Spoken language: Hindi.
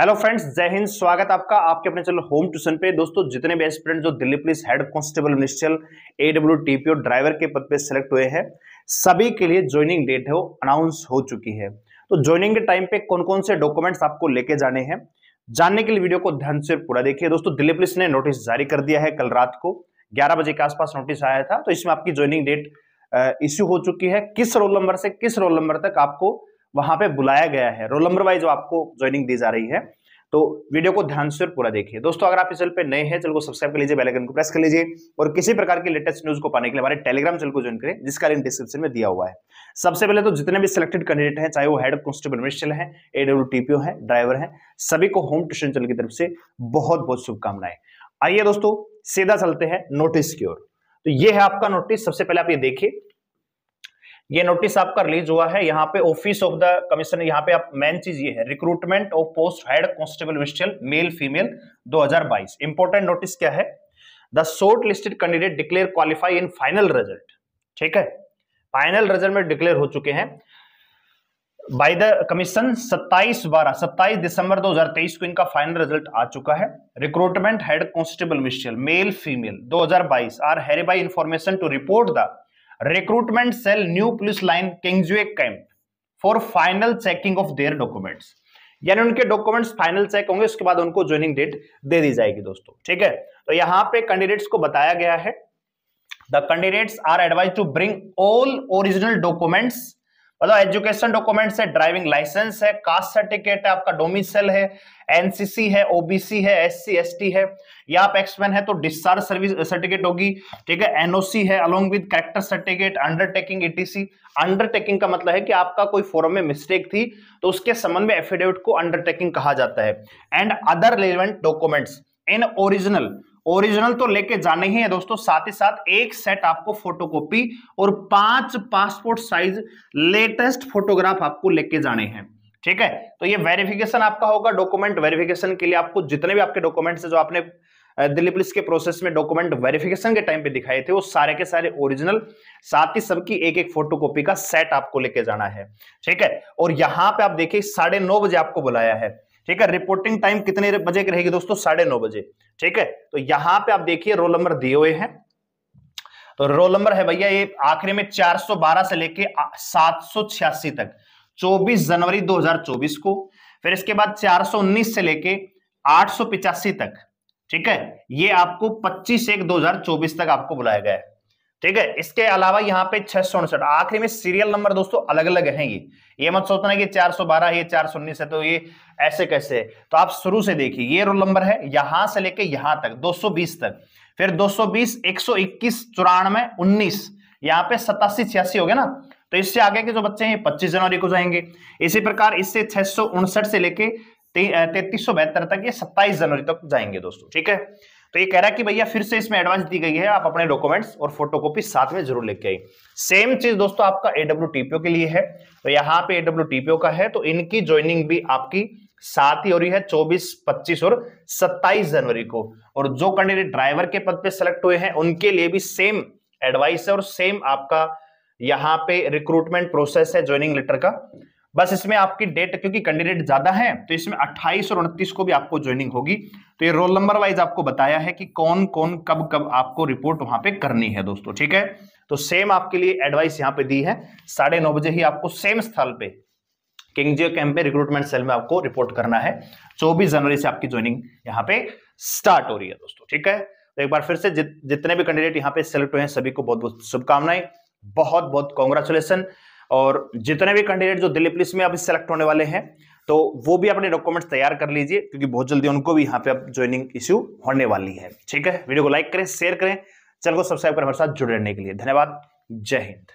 हेलो फ्रेंड्स जय हिंद स्वागत आपका आपके अपने चैनल होम ट्यूशन पे दोस्तों जितने भी एस्पिरेंट जो Delhi police head constable ministerial AW TPO driver के पद पे सिलेक्ट हुए हैं सभी के लिए ज्वाइनिंग डेट है वो अनाउंस हो चुकी है तो ज्वाइनिंग के टाइम पे कौन कौन से डॉक्यूमेंट्स आपको लेके जाने हैं जानने के लिए वीडियो को ध्यान से पूरा देखिए दोस्तों दिल्ली पुलिस ने नोटिस जारी कर दिया है कल रात को ग्यारह बजे के आसपास नोटिस आया था तो इसमें आपकी ज्वाइनिंग डेट इश्यू हो चुकी है किस रोल नंबर से किस रोल नंबर तक आपको वहां पे बुलाया गया है रोल नंबर वाइज आपको ज्वाइनिंग दी जा रही है तो वीडियो को ध्यान से पूरा देखिए दोस्तों अगर आप इस चैनल पे नए हैं चैनल को सब्सक्राइब कर लीजिए बेल आइकन को प्रेस कर लीजिए और किसी प्रकार की लेटेस्ट न्यूज को पाने के लिए हमारे टेलीग्राम चैनल को ज्वाइन करें जिसका लिंक डिस्क्रिप्शन में दिया हुआ है सबसे पहले तो जितने भी सिलेक्टेड कैंडिडेट हैं चाहे वो हेड कॉन्स्टेबल मिनिस्टर है एडब्ल्यू है ड्राइवर है सभी को होम ट्यूशन चैनल की तरफ से बहुत बहुत शुभकामनाएं आइए दोस्तों सीधा चलते हैं नोटिस की ओर तो ये है आपका नोटिस सबसे पहले आप ये देखिए ये नोटिस आपका रिलीज हुआ है यहाँ पे ऑफिस ऑफ द कमिश्नर यहाँ पे आप मेन चीज ये है recruitment of post head constable विस्टल मेल फीमेल 2022 इंपोर्टेंट नोटिस क्या है the shortlisted candidate declare qualify in final result ठीक है फाइनल रिजल्ट में डिक्लेयर हो चुके हैं बाय द कमीशन 27 बारह 27 दिसंबर 2023 को इनका फाइनल रिजल्ट आ चुका है रिक्रूटमेंट हेड कांस्टेबल मिशियल male female 2022 are hereby information to report the recruitment cell new police line Kingsway camp for final checking of their documents यानी उनके डॉक्यूमेंट्स फाइनल चेक होंगे उसके बाद उनको ज्वाइनिंग डेट दे दी जाएगी दोस्तों ठीक है तो यहां पे कैंडिडेट्स को बताया गया है the candidates are advise to bring all original documents मतलब एजुकेशन डॉक्यूमेंट्स है ड्राइविंग लाइसेंस है कास्ट सर्टिफिकेट है आपका डोमिसल है एनसीसी है ओबीसी है एससी एसटी है या आप एक्समैन है तो डिस्चार्ज सर्विस सर्टिफिकेट होगी ठीक है एनओसी है along with character certificate undertaking ETC undertaking का मतलब है कि आपका कोई फॉरम में मिस्टेक थी तो उसके संबंध में एफिडेविट को अंडरटेकिंग कहा जाता है and other relevant documents in original original तो लेके जाने ही है दोस्तों साथ ही साथ एक सेट आपको फोटोकॉपी और पांच पासपोर्ट साइज लेटेस्ट फोटोग्राफ आपको लेके जाने हैं ठीक है तो ये वेरिफिकेशन आपका होगा डॉक्यूमेंट वेरिफिकेशन के लिए आपको जितने भी आपके डॉक्यूमेंट्स है जो आपने दिल्ली पुलिस के प्रोसेस में डॉक्यूमेंट वेरिफिकेशन के टाइम पे दिखाए थे वो सारे के सारे ओरिजिनल साथ ही सबकी एक एक फोटोकॉपी का सेट आपको लेके जाना है ठीक है और यहाँ पे आप देखिए साढ़े नौ बजे आपको बुलाया है ठीक है रिपोर्टिंग टाइम कितने बजे की रहेगी दोस्तों साढ़े नौ बजे ठीक है तो यहाँ पे आप देखिए रोल नंबर दिए हुए हैं तो रोल नंबर है भैया ये आखिरी में चार से लेके सात तक 24 जनवरी 2024 को फिर इसके बाद 419 से लेके आठ तक ठीक है ये आपको 25 एक 2024 तक आपको बुलाया गया है ठीक है इसके अलावा यहाँ पे छह सौ उनसठ आखिरी में सीरियल नंबर दोस्तों अलग अलग हैं ये ये मत सोचना कि 412 ये 419 है तो ये ऐसे कैसे तो आप शुरू से देखिए ये रोल नंबर है यहां से लेके यहां तक 220 तक फिर 220 121 चौरानवे उन्नीस यहाँ पे सतासी छियासी हो गया ना तो इससे आगे के जो बच्चे हैं पच्चीस जनवरी को जाएंगे इसी प्रकार इससे छह से लेके तैतीस तक ये सत्ताईस जनवरी तक जाएंगे दोस्तों ठीक है तो ये कह रहा है कि भैया फिर से इसमें एडवांस दी गई है आप अपने डॉक्यूमेंट्स और फोटोकॉपी साथ में जरूर लेके आई सेम चीज दोस्तों आपका एडब्ल्यू टीपीओ के लिए है तो यहाँ पे एडब्ल्यू टीपीओ का है तो इनकी ज्वाइनिंग भी आपकी साथ ही हो रही है 24, 25 और 27 जनवरी को और जो कैंडिडेट ड्राइवर के पद पे सिलेक्ट हुए हैं उनके लिए भी सेम एडवाइस है और सेम आपका यहाँ पे रिक्रूटमेंट प्रोसेस है ज्वाइनिंग लेटर का बस इसमें आपकी डेट क्योंकि कैंडिडेट ज्यादा है तो इसमें 28 और 29 को भी आपको ज्वाइनिंग होगी तो ये रोल नंबर वाइज आपको बताया है कि कौन कौन कब कब आपको रिपोर्ट वहां पे करनी है दोस्तों ठीक है तो सेम आपके लिए एडवाइस यहाँ पे दी है साढ़े नौ बजे ही आपको सेम स्थल पे किंगजियो कैंप पे रिक्रूटमेंट सेल में आपको रिपोर्ट करना है चौबीस जनवरी से आपकी ज्वाइनिंग यहाँ पे स्टार्ट हो रही है दोस्तों ठीक है तो एक बार फिर से जितने भी कैंडिडेट यहाँ पे सेलेक्ट हुए हैं सभी को बहुत बहुत शुभकामनाएं बहुत बहुत कॉन्ग्रेचुलेसन और जितने भी कैंडिडेट जो दिल्ली पुलिस में अभी सेलेक्ट होने वाले हैं तो वो भी अपने डॉक्यूमेंट्स तैयार कर लीजिए क्योंकि बहुत जल्दी उनको भी यहाँ पे अब ज्वाइनिंग इश्यू होने वाली है ठीक है वीडियो को लाइक करें शेयर करें चैनल को सब्सक्राइब करें हमारे साथ जुड़े रहने के लिए धन्यवाद जय हिंद